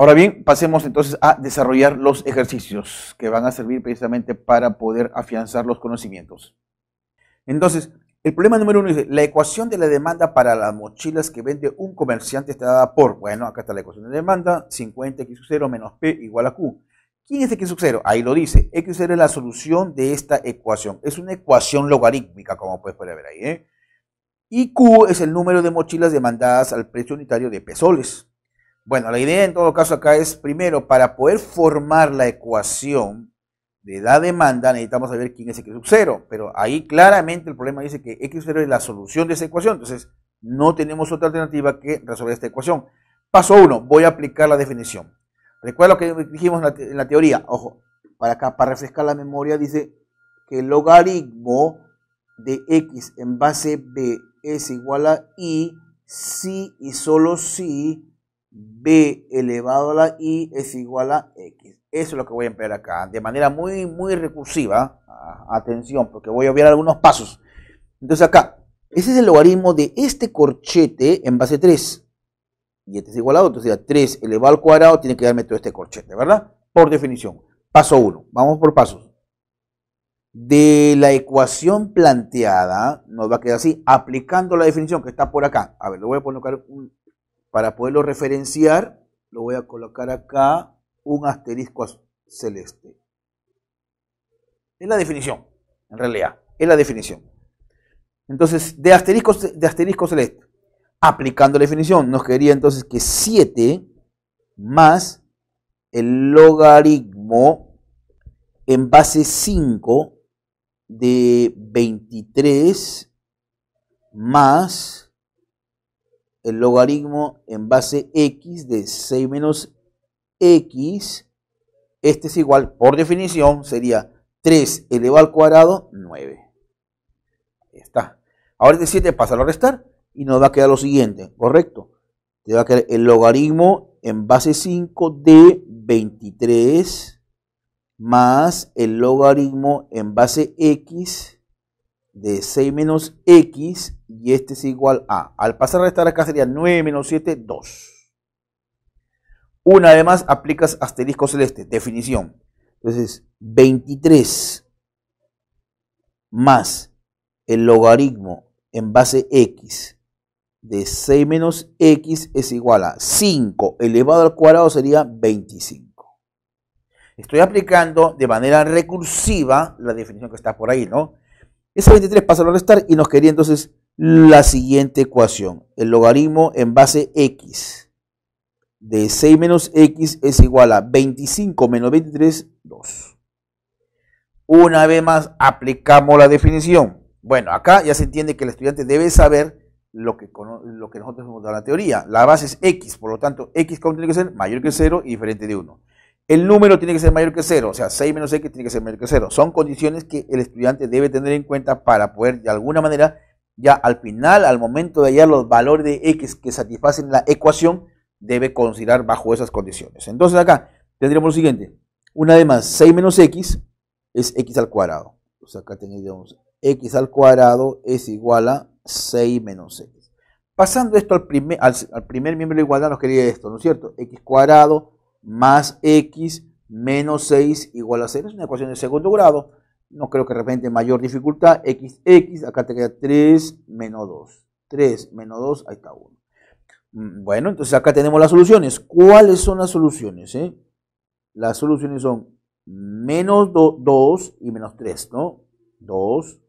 Ahora bien, pasemos entonces a desarrollar los ejercicios que van a servir precisamente para poder afianzar los conocimientos. Entonces, el problema número uno dice, la ecuación de la demanda para las mochilas que vende un comerciante está dada por, bueno, acá está la ecuación de demanda, 50x0 menos p igual a q. ¿Quién es x 0? Ahí lo dice. x 0 es la solución de esta ecuación. Es una ecuación logarítmica, como puedes poder ver ahí. ¿eh? Y Q es el número de mochilas demandadas al precio unitario de pesoles. Bueno, la idea en todo caso acá es, primero, para poder formar la ecuación de la demanda, necesitamos saber quién es x sub 0, pero ahí claramente el problema dice que x 0 es la solución de esa ecuación, entonces no tenemos otra alternativa que resolver esta ecuación. Paso 1, voy a aplicar la definición. Recuerda lo que dijimos en la, teoría, ojo, para acá, para refrescar la memoria, dice que el logaritmo de x en base b es igual a y si y solo si b elevado a la i es igual a x. Eso es lo que voy a emplear acá, de manera muy, muy recursiva. Atención, porque voy a ver algunos pasos. Entonces acá, ese es el logaritmo de este corchete en base 3. Y este es igual a 2, 3 elevado al cuadrado tiene que darme todo este corchete, ¿verdad? Por definición. Paso 1. Vamos por pasos. De la ecuación planteada, nos va a quedar así, aplicando la definición que está por acá. A ver, le voy a poner un, para poderlo referenciar, lo voy a colocar acá un asterisco celeste. Es la definición, en realidad, es la definición. Entonces, de asterisco, de asterisco celeste, aplicando la definición, nos quedaría entonces que 7 más el logaritmo en base 5 de 23 más el logaritmo en base x de 6 menos x, este es igual, por definición, sería 3 elevado al cuadrado, 9. Ahí está. Ahora este 7 pasa a restar y nos va a quedar lo siguiente, ¿correcto? Te va a quedar el logaritmo en base 5 de 23 más el logaritmo en base x de 6 menos x y este es igual a. Al pasar a restar acá sería 9 menos 7, 2. Una vez más aplicas asterisco celeste, definición. Entonces, 23 más el logaritmo en base x de 6 menos x es igual a 5 elevado al cuadrado sería 25. Estoy aplicando de manera recursiva la definición que está por ahí, ¿no? Ese 23 pasa a restar y nos quería entonces la siguiente ecuación. El logaritmo en base x de 6 menos x es igual a 25 menos 23, 2. Una vez más aplicamos la definición. Bueno, acá ya se entiende que el estudiante debe saber lo que, lo que nosotros hemos dado en la teoría. La base es x, por lo tanto, x tiene que ser mayor que 0 y diferente de 1. El número tiene que ser mayor que 0, o sea, 6 menos x tiene que ser mayor que 0. Son condiciones que el estudiante debe tener en cuenta para poder, de alguna manera, ya al final, al momento de hallar los valores de x que satisfacen la ecuación, debe considerar bajo esas condiciones. Entonces acá tendríamos lo siguiente. Una vez más, 6 menos x es x al cuadrado. O sea, acá tendríamos x al cuadrado es igual a 6 menos x. Pasando esto al primer, primer miembro de igualdad nos quería esto, ¿no es cierto? x cuadrado más x menos 6 igual a 0. Es una ecuación de segundo grado. No creo que de repente mayor dificultad. x, x, acá te queda 3 menos 2. 3 menos 2, ahí está 1. Mm, bueno, entonces acá tenemos las soluciones. ¿Cuáles son las soluciones? Eh? Las soluciones son menos 2 y menos 3, ¿no? 2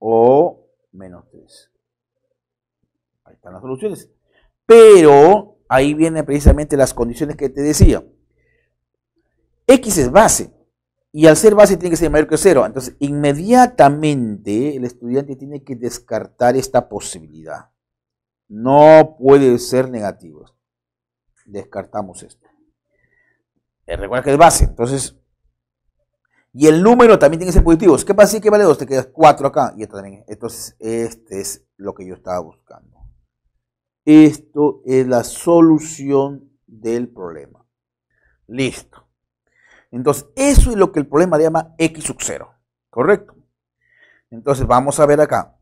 o menos 3. Ahí están las soluciones. Pero ahí vienen precisamente las condiciones que te decía. X es base y al ser base tiene que ser mayor que cero. Entonces, inmediatamente el estudiante tiene que descartar esta posibilidad. No puede ser negativo. Descartamos esto. Eh, recuerda que es base. Entonces, y el número también tiene que ser positivo. ¿Qué pasa si que vale 2? Te quedas 4 acá. Y esto también. Entonces, este es lo que yo estaba buscando. Esto es la solución del problema. Listo. Entonces, eso es lo que el problema llama X sub 0. ¿Correcto? Entonces, vamos a ver acá.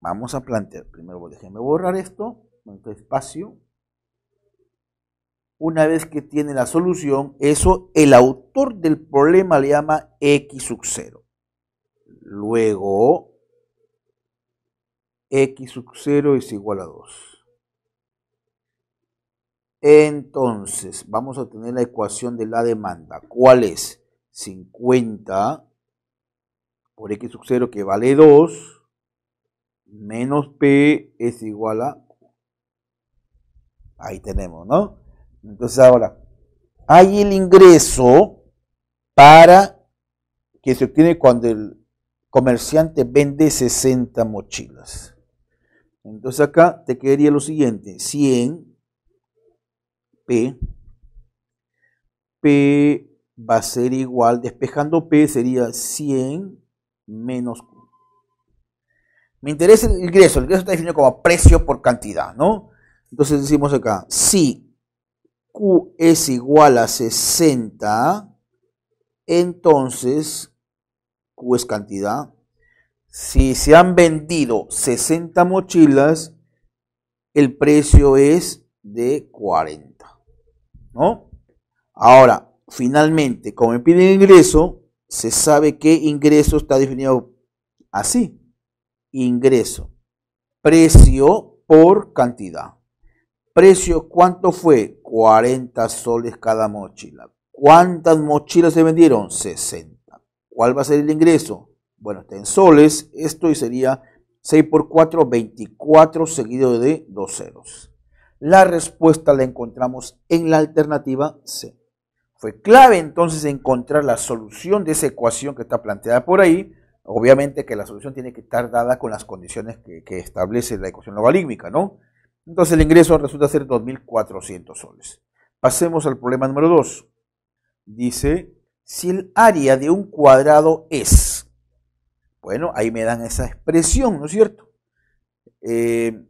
Vamos a plantear. Primero, déjenme borrar esto. Espacio. Una vez que tiene la solución, eso el autor del problema le llama X sub 0. Luego, X sub 0 es igual a 2. Entonces, vamos a tener la ecuación de la demanda. ¿Cuál es? 50 por x sub 0 que vale 2 menos p es igual a... Ahí tenemos, ¿no? Entonces ahora, hay el ingreso para que se obtiene cuando el comerciante vende 60 mochilas. Entonces acá te quedaría lo siguiente, 100 P, P va a ser igual, despejando P sería 100 menos Q. Me interesa el ingreso, el ingreso está definido como precio por cantidad, ¿no? Entonces decimos acá, si Q es igual a 60, entonces Q es cantidad. Si se han vendido 60 mochilas, el precio es de 40. ¿no? Ahora, finalmente, como me piden ingreso, se sabe que ingreso está definido así. Ingreso. Precio por cantidad. Precio, ¿cuánto fue? 40 soles cada mochila. ¿Cuántas mochilas se vendieron? 60. ¿Cuál va a ser el ingreso? Bueno, está en soles. Esto sería 6 por 4, 24 seguido de dos ceros. La respuesta la encontramos en la alternativa C. Fue clave entonces encontrar la solución de esa ecuación que está planteada por ahí. Obviamente que la solución tiene que estar dada con las condiciones que, establece la ecuación logarítmica, ¿no? Entonces el ingreso resulta ser 2.400 soles. Pasemos al problema número 2. Dice, si el área de un cuadrado es, bueno, ahí me dan esa expresión, ¿no es cierto? Eh,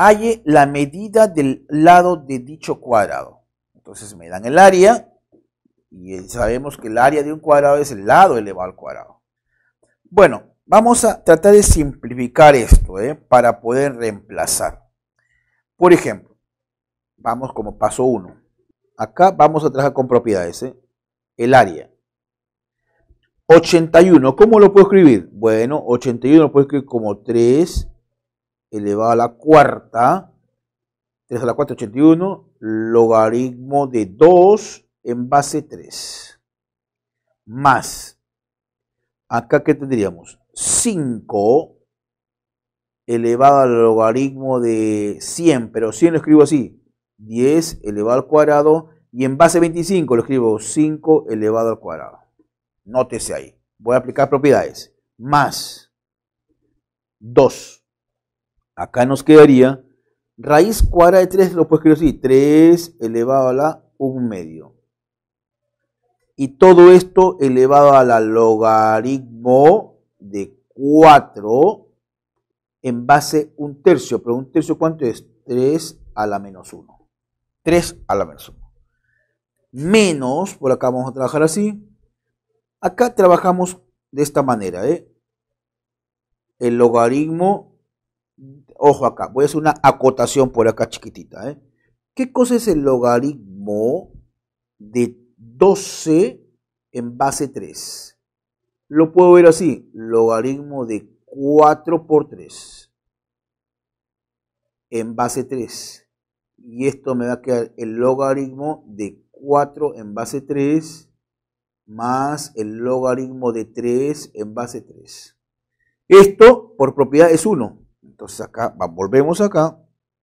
halle la medida del lado de dicho cuadrado. Entonces me dan el área y sabemos que el área de un cuadrado es el lado elevado al cuadrado. Bueno, vamos a tratar de simplificar esto ¿eh? para poder reemplazar. Por ejemplo, vamos como paso 1. Acá vamos a trabajar con propiedades. ¿eh? El área. 81, ¿cómo lo puedo escribir? Bueno, 81 lo puedo escribir como 3 elevado a la cuarta, 3 a la 4, 81, logaritmo de 2 en base 3. Más, acá que tendríamos 5 elevado al logaritmo de 100, pero 100 lo escribo así, 10 elevado al cuadrado, y en base 25 lo escribo 5 elevado al cuadrado. Nótese ahí. Voy a aplicar propiedades. Más 2 Acá nos quedaría raíz cuadrada de 3, lo puedes escribir así, 3 elevado a la 1 medio. Y todo esto elevado a la logaritmo de 4 en base 1 tercio. Pero un tercio cuánto es? 3 a la menos 1. 3 a la menos 1. Menos, por acá vamos a trabajar así. Acá trabajamos de esta manera. ¿eh? El logaritmo ojo acá, voy a hacer una acotación por acá chiquitita. ¿eh? ¿Qué cosa es el logaritmo de 12 en base 3? Lo puedo ver así, logaritmo de 4 por 3 en base 3. Y esto me va a quedar el logaritmo de 4 en base 3 más el logaritmo de 3 en base 3. Esto por propiedad es 1. Entonces acá volvemos acá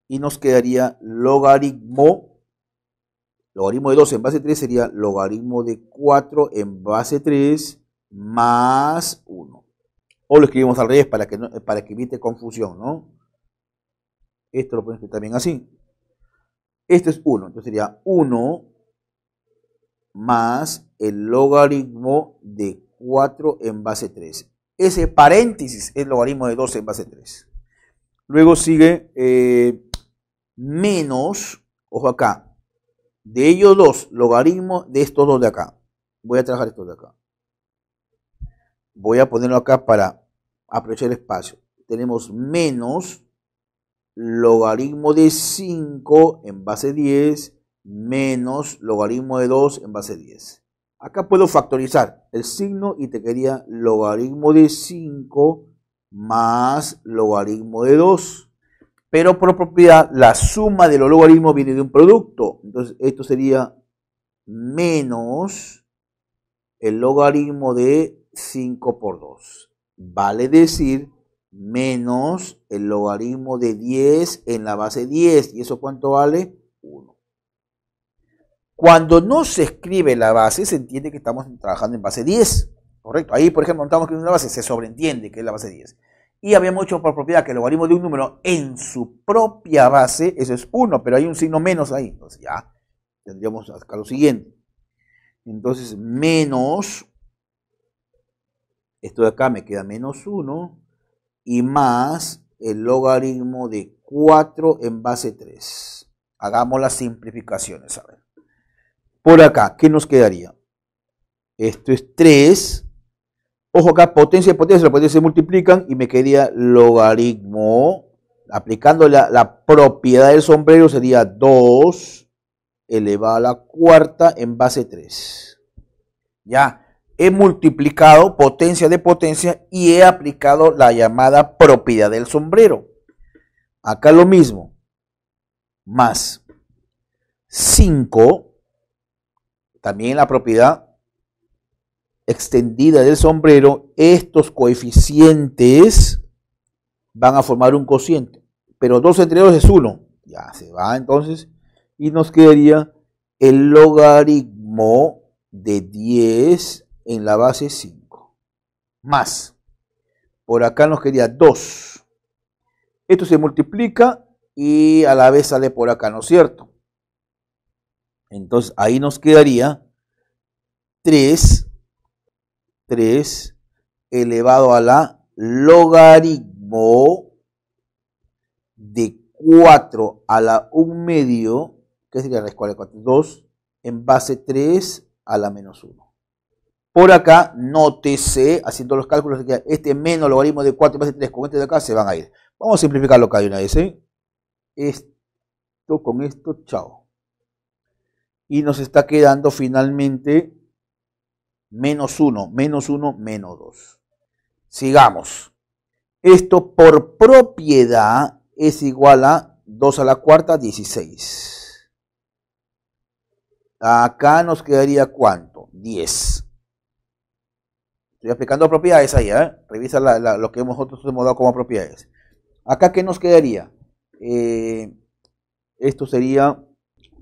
y nos quedaría logaritmo, logaritmo de 2 en base 3 sería logaritmo de 4 en base 3 más 1. O lo escribimos al revés para que, para que evite confusión, ¿no? Esto lo podemos escribir también así. Esto es 1, entonces sería 1 más el logaritmo de 4 en base 3. Ese paréntesis es logaritmo de 2 en base 3. Luego sigue eh, menos, ojo acá, de ellos dos, logaritmo de estos dos de acá. Voy a trabajar estos de acá. Voy a ponerlo acá para aprovechar el espacio. Tenemos menos logaritmo de 5 en base 10 menos logaritmo de 2 en base 10. Acá puedo factorizar el signo y te quería logaritmo de 5 más logaritmo de 2. Pero por propiedad, la suma de los logaritmos viene de un producto. Entonces, esto sería menos el logaritmo de 5 por 2. Vale decir, menos el logaritmo de 10 en la base 10. ¿Y eso cuánto vale? 1. Cuando no se escribe la base, se entiende que estamos trabajando en base 10. Correcto. Ahí, por ejemplo, notamos que una base se sobreentiende que es la base 10. Y habíamos hecho por propiedad que el logaritmo de un número en su propia base, eso es 1, pero hay un signo menos ahí. Entonces ya tendríamos acá lo siguiente. Entonces, menos, esto de acá me queda menos 1, y más el logaritmo de 4 en base 3. Hagamos las simplificaciones, a ver. Por acá, ¿qué nos quedaría? Esto es 3 Ojo acá, potencia de potencia, las potencias se multiplican y me quedaría logaritmo. Aplicando la, la propiedad del sombrero sería 2 elevado a la cuarta en base 3. Ya, he multiplicado potencia de potencia y he aplicado la llamada propiedad del sombrero. Acá lo mismo. Más 5, también la propiedad extendida del sombrero, estos coeficientes van a formar un cociente. Pero 2 entre 2 es 1. Ya se va entonces. Y nos quedaría el logaritmo de 10 en la base 5. Más. Por acá nos quedaría 2. Esto se multiplica y a la vez sale por acá, ¿no es cierto? Entonces ahí nos quedaría 3 3 elevado a la logaritmo de 4 a la 1 medio, que sería la escuela de 4, 2, en base 3 a la menos 1. Por acá, nótese, haciendo los cálculos, este menos logaritmo de 4 en base 3 con este de acá se van a ir. Vamos a simplificarlo acá de una vez. ¿eh? Esto con esto, chao. Y nos está quedando finalmente menos 1, menos 1, menos 2. Sigamos. Esto por propiedad es igual a 2 a la cuarta, 16. Acá nos quedaría cuánto? 10. Estoy aplicando propiedades ahí, ¿eh? Revisa lo que nosotros hemos dado como propiedades. Acá, ¿qué nos quedaría? Eh, esto sería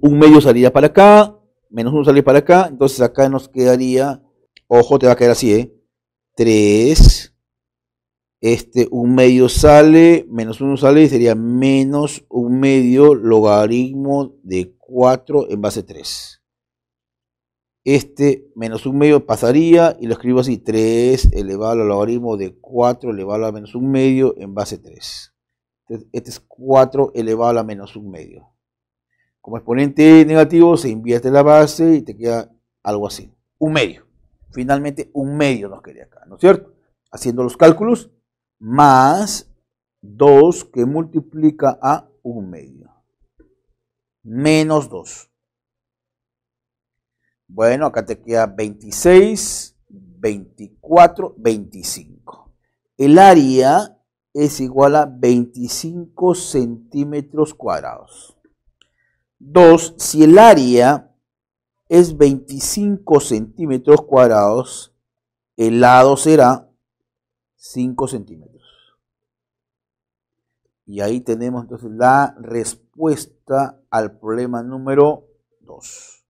un medio salida para acá, menos uno salida para acá, entonces acá nos quedaría Ojo, te va a quedar así, ¿eh? 3. Este, 1 medio sale, menos 1 sale y sería menos 1 medio logaritmo de 4 en base 3. Este menos 1 medio pasaría y lo escribo así, 3 elevado al logaritmo de 4 elevado a menos 1 medio en base 3. este es 4 elevado a menos un medio. Como exponente negativo se invierte la base y te queda algo así, un medio finalmente un medio nos quería acá, ¿no es cierto? Haciendo los cálculos, más 2 que multiplica a un medio, menos 2. Bueno, acá te queda 26, 24, 25. El área es igual a 25 centímetros cuadrados. 2. Si el área es 25 centímetros cuadrados, el lado será 5 centímetros. Y ahí tenemos entonces la respuesta al problema número 2.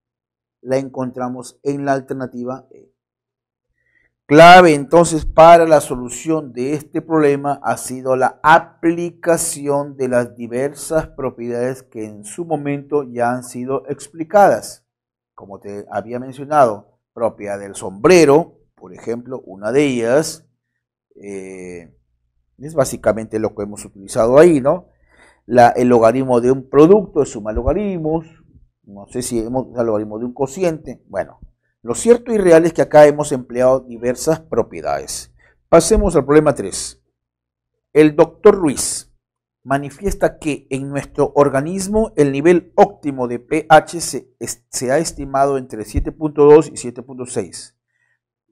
La encontramos en la alternativa E. Clave entonces para la solución de este problema ha sido la aplicación de las diversas propiedades que en su momento ya han sido explicadas como te había mencionado, propia del sombrero, por ejemplo, una de ellas, eh, es básicamente lo que hemos utilizado ahí, ¿no? La, el logaritmo de un producto es suma logaritmos, no sé si hemos el logaritmo de un cociente, bueno, lo cierto y real es que acá hemos empleado diversas propiedades. Pasemos al problema 3. El doctor Ruiz manifiesta que en nuestro organismo el nivel óptimo de pH se, ha estimado entre 7.2 y 7.6.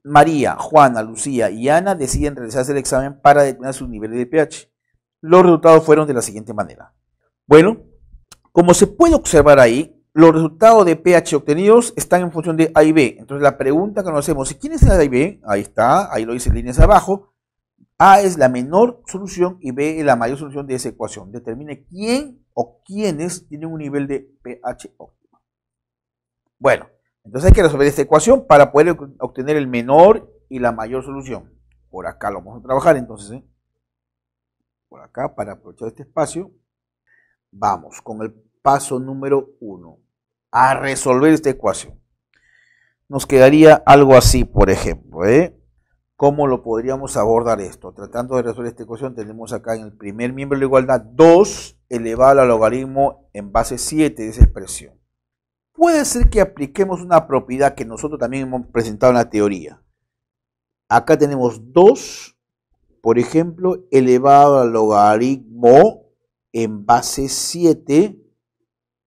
María, Juana, Lucía y Ana deciden realizarse el examen para determinar sus niveles de pH. Los resultados fueron de la siguiente manera. Bueno, como se puede observar ahí, los resultados de pH obtenidos están en función de A y B. Entonces la pregunta que nos hacemos, ¿quién es el A y B? Ahí está, ahí lo dice en líneas abajo. A es la menor solución y B es la mayor solución de esa ecuación. Determine quién o quiénes tienen un nivel de pH óptimo. Bueno, entonces hay que resolver esta ecuación para poder obtener el menor y la mayor solución. Por acá lo vamos a trabajar entonces. ¿eh? Por acá, para aprovechar este espacio, vamos con el paso número 1. A resolver esta ecuación. Nos quedaría algo así, por ejemplo. ¿eh? ¿Cómo lo podríamos abordar esto? Tratando de resolver esta ecuación, tenemos acá en el primer miembro de la igualdad 2 elevado al logaritmo en base 7 de esa expresión. Puede ser que apliquemos una propiedad que nosotros también hemos presentado en la teoría. Acá tenemos 2, por ejemplo, elevado al logaritmo en base 7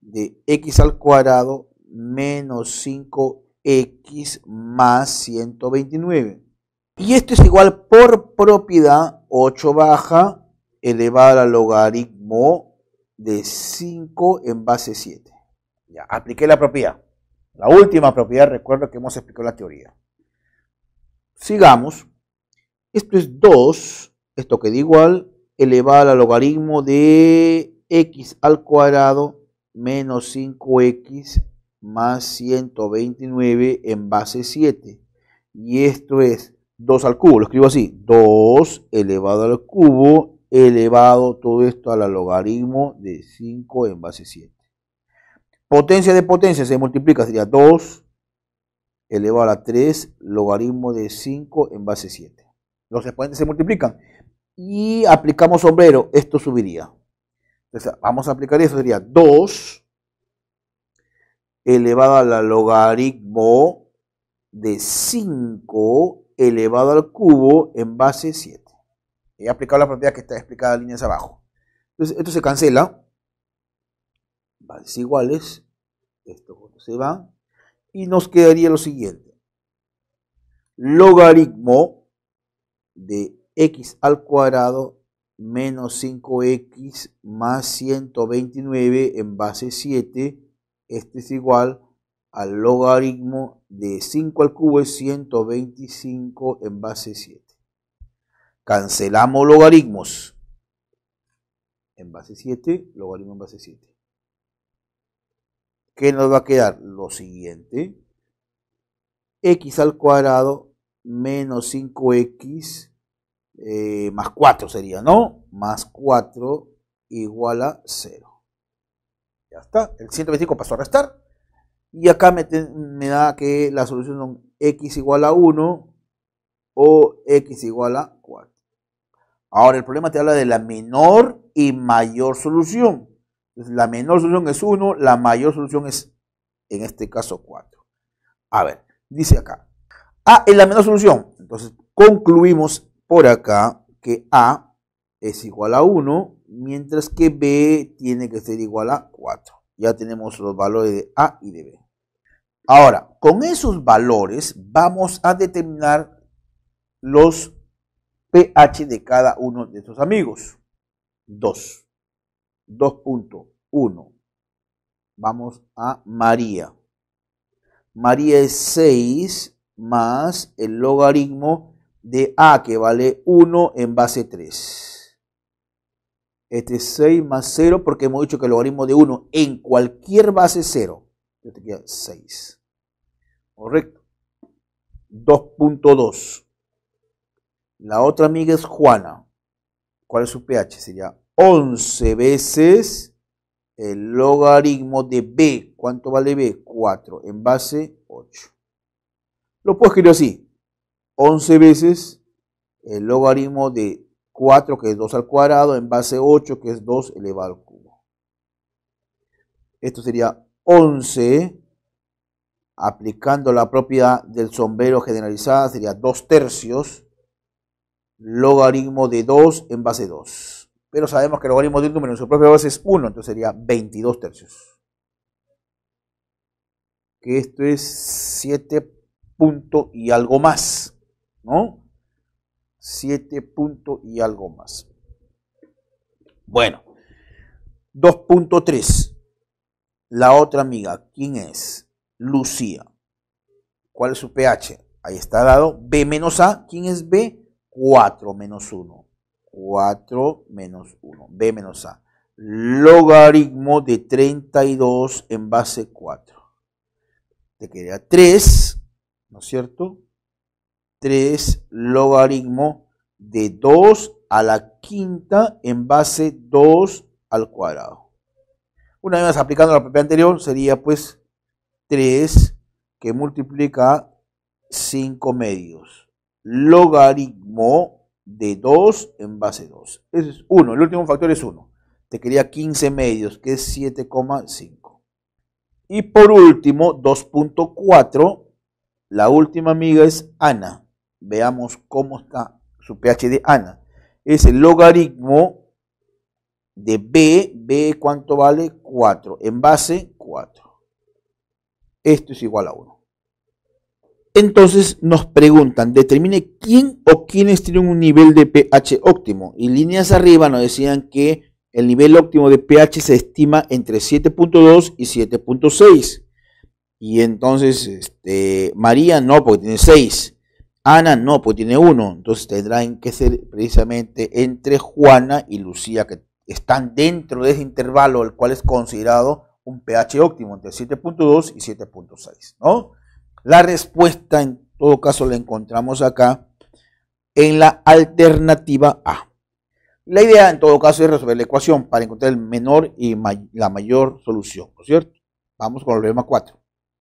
de x al cuadrado menos 5x más 129. Y esto es igual por propiedad, 8 baja elevada al logaritmo de 5 en base 7. Ya, apliqué la propiedad. La última propiedad, recuerdo que hemos explicado la teoría. Sigamos. Esto es 2, esto queda igual, elevada al logaritmo de x al cuadrado menos 5x más 129 en base 7. Y esto es 2 al cubo, lo escribo así, 2 elevado al cubo elevado todo esto al logaritmo de 5 en base 7. Potencia de potencia se multiplica, sería 2 elevado a 3 logaritmo de 5 en base 7. Los exponentes se multiplican y aplicamos sombrero, esto subiría. Entonces, vamos a aplicar eso, sería 2 elevado al logaritmo de 5 elevado al cubo en base 7. He aplicado la propiedad que está explicada en líneas abajo. Entonces, esto se cancela. Bases iguales. Esto se va. Y nos quedaría lo siguiente. Logaritmo de x al cuadrado menos 5x más 129 en base 7. Este es igual a al logaritmo de 5 al cubo es 125 en base 7. Cancelamos logaritmos en base 7, logaritmo en base 7. ¿Qué nos va a quedar? Lo siguiente. x al cuadrado menos 5x eh, más 4 sería, ¿no? Más 4 igual a 0. Ya está. El 125 pasó a restar. Y acá me, da que la solución son x igual a 1 o x igual a 4. Ahora el problema te habla de la menor y mayor solución. la menor solución es 1, la mayor solución es, en este caso, 4. A ver, dice acá. A es la menor solución. Entonces concluimos por acá que A es igual a 1, mientras que B tiene que ser igual a 4. Ya tenemos los valores de A y de B. Ahora, con esos valores vamos a determinar los pH de cada uno de estos amigos. 2. 2.1. Vamos a María. María es 6 más el logaritmo de A que vale 1 en base 3. Este es 6 más 0 porque hemos dicho que el logaritmo de 1 en cualquier base es 0 yo te 6. Correcto. 2.2. La otra amiga es Juana. ¿Cuál es su pH? Sería 11 veces el logaritmo de B. ¿Cuánto vale B? 4 en base 8. Lo puedo escribir así. 11 veces el logaritmo de 4, que es 2 al cuadrado, en base 8, que es 2 elevado al cubo. Esto sería 11, aplicando la propiedad del sombrero generalizada, sería 2 tercios, logaritmo de 2 en base 2. Pero sabemos que el logaritmo de un número en su propia base es 1, entonces sería 22 tercios. Que esto es 7 punto y algo más, ¿no? 7 punto y algo más. Bueno, 2.3 la otra amiga, ¿quién es? Lucía. ¿Cuál es su pH? Ahí está dado B menos A. ¿Quién es B? 4 menos 1. 4 menos 1. B menos A. Logaritmo de 32 en base 4. Te queda 3, ¿no es cierto? 3 logaritmo de 2 a la quinta en base 2 al cuadrado. Una vez aplicando la propiedad anterior, sería pues 3 que multiplica 5 medios. Logaritmo de 2 en base 2. Ese es 1. El último factor es 1. Te quería 15 medios, que es 7,5. Y por último, 2.4. La última amiga es Ana. Veamos cómo está su pH de Ana. Es el logaritmo de B, B cuánto vale 4, en base 4. Esto es igual a 1. Entonces nos preguntan, determine quién o quiénes tienen un nivel de pH óptimo. Y líneas arriba nos decían que el nivel óptimo de pH se estima entre 7.2 y 7.6. Y entonces este, María no, porque tiene 6. Ana no, porque tiene 1. Entonces tendrán que ser precisamente entre Juana y Lucía, que están dentro de ese intervalo, el cual es considerado un pH óptimo entre 7.2 y 7.6. ¿no? La respuesta, en todo caso, la encontramos acá en la alternativa A. La idea, en todo caso, es resolver la ecuación para encontrar el menor y la mayor solución, cierto? Vamos con el problema 4.